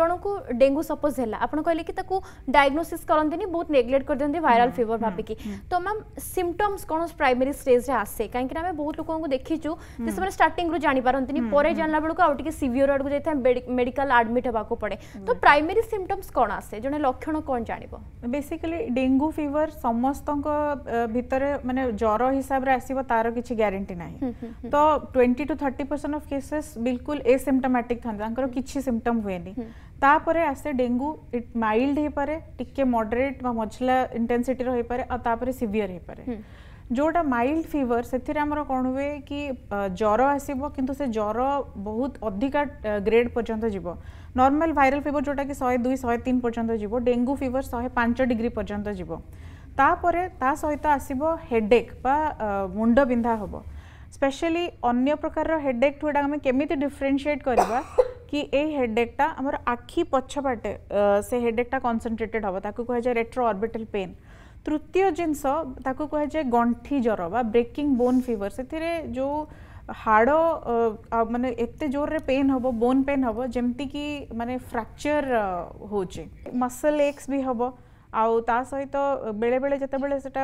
ଜଣଙ୍କୁ dengue suppose ହେଲା ଆପଣ କହିଲେ କି ତାକୁ ଡାଇଗ୍ନୋସିସ୍ କରନ୍ତିନି ବହୁତ ନେଗ୍ଲେକ୍ଟ କରିଦିଅନ୍ତି ଭାଇରାଲ ଫିଭର ଭାବିକି ତ ମ୍ୟାମ୍ ସିମ୍ପଟମ୍ସ କ'ଣ ପ୍ରାଇମେରୀ ଷ୍ଟେଜ୍ରେ ଆସେ କାହିଁକିନା ଆମେ ବହୁତ ଲୋକଙ୍କୁ ଦେଖିଛୁ ଯେ ସେମାନେ ଷ୍ଟାର୍ଟିଂରୁ ଜାଣିପାରନ୍ତିନି ପରେ ଜାଣିଲା ବେଳକୁ ଆଉ ଟିକେ ସିଭିୟର ଆଡ଼କୁ ଯାଇଥାଏ ମେଡିକାଲ ଆଡମିଟ୍ ହେବାକୁ ପଡ଼େ ତ ପ୍ରାଇମେରୀ ସିମ୍ପଟମ୍ସ କ'ଣ ଆସେ ଜଣେ ଲକ୍ଷଣ କ'ଣ ଜାଣିବ ବେସିକାଲି ଡେଙ୍ଗୁ ଫିଭର ସମସ୍ତଙ୍କ ଭିତରେ ମାନେ ଜ୍ୱର ହିସାବରେ ଆସିବ ତାର କିଛି ଗ୍ୟାରେଣ୍ଟି ନାହିଁ ତ twenty to thirty percent of cases ବିଲକୁଲ ଏସିମ୍ପଟମାଟିକ୍ ଥାନ୍ତି ତାଙ୍କର କିଛି ସିମ୍ପଟମ୍ ହୁଏନି ତାପରେ ଆସେ ଡେଙ୍ଗୁ ଇଟ୍ ମାଇଲ୍ଡ ହେଇପାରେ ଟିକେ ମଡରେଟ୍ ବା ମଝିଲା ଇଣ୍ଟେନ୍ସିଟିର ହେଇପାରେ ଆଉ ତାପରେ ସିଭିୟର ହେଇପାରେ ଯେଉଁଟା ମାଇଲ୍ଡ ଫିଭର ସେଥିରେ ଆମର କ'ଣ ହୁଏ କି ଜ୍ୱର ଆସିବ କିନ୍ତୁ ସେ ଜ୍ୱର ବହୁତ ଅଧିକା ଗ୍ରେଡ୍ ପର୍ଯ୍ୟନ୍ତ ଯିବ ନର୍ମାଲ ଭାଇରାଲ ଫିଭର ଯେଉଁଟାକି ଶହେ ଦୁଇ ଶହେ ତିନି ପର୍ଯ୍ୟନ୍ତ ଯିବ ଡେଙ୍ଗୁ ଫିଭର ଶହେ ପାଞ୍ଚ ଡିଗ୍ରୀ ପର୍ଯ୍ୟନ୍ତ ଯିବ ତାପରେ ତା ସହିତ ଆସିବ ହେଡ଼େକ୍ ବା ମୁଣ୍ଡ ବିନ୍ଧା ହେବ ସ୍ପେଶାଲି ଅନ୍ୟ ପ୍ରକାରର ହେଡ଼େକ୍ଠୁ ଏଇଟା ଆମେ କେମିତି ଡିଫରେନ୍ସିଏଟ୍ କରିବା कि ए हेडेक्टा आमर आखि पछपाटे से हेडेक्टा कनसनट्रेटेड हम ताकू कहुए रेट्रो अर्बिटाल पेन तृतीय जिनस ताकू कहुए गंठी ज्वर ब्रेकिंग बोन फिवर से जो हाड़ मानते एत जोर रे पेन हम बोन पेन हम जमती कि मानने फ्राक्चर हो मसल एक्स भी हम ଆଉ ତା ସହିତ ବେଳେବେଳେ ଯେତେବେଳେ ସେଟା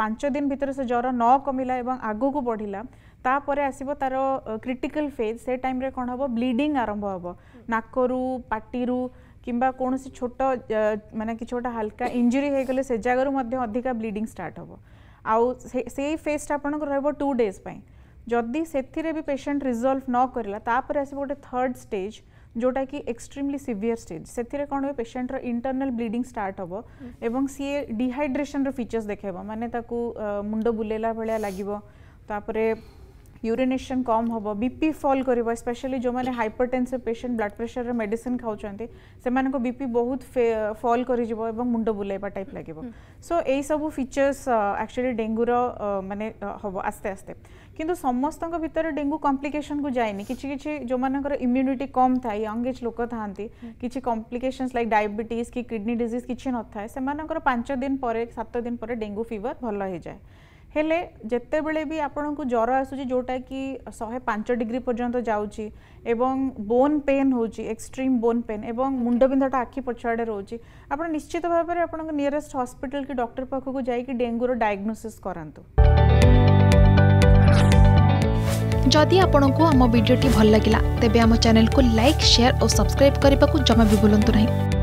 ପାଞ୍ଚ ଦିନ ଭିତରେ ସେ ଜ୍ୱର ନ କମିଲା ଏବଂ ଆଗକୁ ବଢ଼ିଲା ତାପରେ ଆସିବ ତାର କ୍ରିଟିକାଲ ଫେଜ୍ ସେ ଟାଇମ୍ରେ କ'ଣ ହେବ ବ୍ଲିଡ଼ିଂ ଆରମ୍ଭ ହେବ ନାକରୁ ପାଟିରୁ କିମ୍ବା କୌଣସି ଛୋଟ ମାନେ କିଛି ଗୋଟେ ହାଲକା ଇଞ୍ଜୁରି ହେଇଗଲେ ସେ ଜାଗାରୁ ମଧ୍ୟ ଅଧିକା ବ୍ଲିଡ଼ିଂ ଷ୍ଟାର୍ଟ ହେବ ଆଉ ସେଇ ଫେଜ୍ଟା ଆପଣଙ୍କର ରହିବ ଟୁ ଡେଜ୍ ପାଇଁ ଯଦି ସେଥିରେ ବି ପେସେଣ୍ଟ ରିଜଲ୍ଭ ନ କରିଲା ତାପରେ ଆସିବ ଗୋଟେ ଥର୍ଡ଼ ଷ୍ଟେଜ୍ जोटा कि एक्सट्रीमली सिवियर स्टेज से कौन हुए पेसेंटर इंटरनाल ब्लीडिंग स्टार्ट हम एवं सी डिहाइड्रेसन फीचर्स देखेब मानने मुंड बुलेला भाया लगे तापर ୟୁରିନେସନ୍ କମ୍ ହେବ ବିପି ଫଲ୍ କରିବ ସ୍ପେଶାଲି ଯେଉଁମାନେ ହାଇପରଟେନ୍ସିଭ୍ ପେସେଣ୍ଟ ବ୍ଲଡ୍ ପ୍ରେସର୍ରେ ମେଡିସିନ୍ ଖାଉଛନ୍ତି ସେମାନଙ୍କ ବିପି ବହୁତ ଫଲ୍ କରିଯିବ ଏବଂ ମୁଣ୍ଡ ବୁଲାଇବା ଟାଇପ୍ ଲାଗିବ ସୋ ଏଇସବୁ ଫିଚର୍ସ ଆକ୍ଚୁଆଲି ଡେଙ୍ଗୁର ମାନେ ହେବ ଆସ୍ତେ ଆସ୍ତେ କିନ୍ତୁ ସମସ୍ତଙ୍କ ଭିତରେ ଡେଙ୍ଗୁ କମ୍ପ୍ଲିକେସନ୍କୁ ଯାଏନି କିଛି କିଛି ଯେଉଁମାନଙ୍କର ଇମ୍ୟୁନିଟି କମ୍ ଥାଏ ୟଙ୍ଗ ଏଜ୍ ଲୋକ ଥାଆନ୍ତି କିଛି କମ୍ପ୍ଲିକେସନ୍ସ ଲାଇକ୍ ଡାଇବେଟିସ୍ କି କିଡ଼ନୀ ଡିଜିଜ୍ କିଛି ନଥାଏ ସେମାନଙ୍କର ପାଞ୍ଚ ଦିନ ପରେ ସାତ ଦିନ ପରେ ଡେଙ୍ଗୁ ଫିଭର ଭଲ ହେଇଯାଏ ହେଲେ ଯେତେବେଳେ ବି ଆପଣଙ୍କୁ ଜ୍ୱର ଆସୁଛି ଯେଉଁଟାକି ଶହେ ପାଞ୍ଚ ଡିଗ୍ରୀ ପର୍ଯ୍ୟନ୍ତ ଯାଉଛି ଏବଂ ବୋନ୍ ପେନ୍ ହେଉଛି ଏକ୍ସଟ୍ରିମ୍ ବୋନ୍ ପେନ୍ ଏବଂ ମୁଣ୍ଡ ବିନ୍ଧାଟା ଆଖି ପଛଆଡ଼େ ରହୁଛି ଆପଣ ନିଶ୍ଚିତ ଭାବରେ ଆପଣଙ୍କ ନିୟରେଷ୍ଟ ହସ୍ପିଟାଲ କି ଡକ୍ଟର ପାଖକୁ ଯାଇକି ଡେଙ୍ଗୁର ଡାଏଗ୍ନୋସିସ୍ କରାନ୍ତୁ ଯଦି ଆପଣଙ୍କୁ ଆମ ଭିଡ଼ିଓଟି ଭଲ ଲାଗିଲା ତେବେ ଆମ ଚ୍ୟାନେଲକୁ ଲାଇକ୍ ସେୟାର ଓ ସବସ୍କ୍ରାଇବ୍ କରିବାକୁ ଜମା ବି ଭୁଲନ୍ତୁ ନାହିଁ